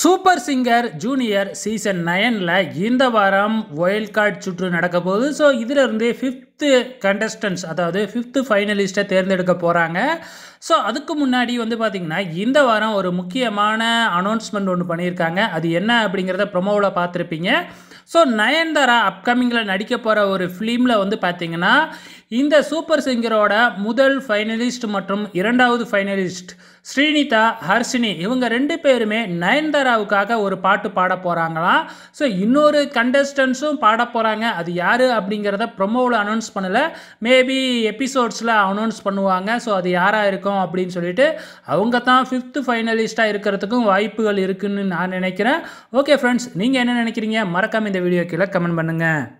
super Singer Junior season நயனில் இந்த வாரம் ஒயல் கார்டு சுற்று நடக்க போகுது ஸோ இதிலிருந்து ஃபிஃப்த் ஃபிஃப்த்து கண்டஸ்டன்ஸ் அதாவது ஃபிஃப்த்து ஃபைனலிஸ்ட்டை தேர்ந்தெடுக்க போகிறாங்க ஸோ அதுக்கு முன்னாடி வந்து பார்த்திங்கன்னா இந்த வாரம் ஒரு முக்கியமான அனௌன்ஸ்மெண்ட் ஒன்று பண்ணியிருக்காங்க அது என்ன அப்படிங்கிறத ப்ரொமோவில் பார்த்துருப்பீங்க ஸோ நயன்தாரா அப்கமிங்கில் நடிக்க போகிற ஒரு ஃபிலிமில் வந்து பார்த்திங்கன்னா இந்த சூப்பர் சிங்கரோட முதல் ஃபைனலிஸ்ட் மற்றும் இரண்டாவது ஃபைனலிஸ்ட் ஸ்ரீனிதா ஹர்ஷினி இவங்க ரெண்டு பேருமே நயன்தாராவுக்காக ஒரு பாட்டு பாட போகிறாங்களாம் ஸோ இன்னொரு கண்டஸ்டன்ஸும் பாட போகிறாங்க அது யார் அப்படிங்கிறத ப்ரொமோவில் அனௌன்ஸ் அனௌன்ஸ் பண்ணலை மேபி எபிசோட்ஸில் அனௌன்ஸ் பண்ணுவாங்க ஸோ அது யாராக இருக்கும் அப்படின்னு சொல்லிட்டு அவங்க தான் ஃபிஃப்த்து ஃபைனலிஸ்ட்டாக இருக்கிறதுக்கும் வாய்ப்புகள் இருக்குதுன்னு நான் நினைக்கிறேன் ஓகே ஃப்ரெண்ட்ஸ் நீங்கள் என்ன நினைக்கிறீங்க மறக்காமல் இந்த வீடியோ கீழே கமெண்ட் பண்ணுங்கள்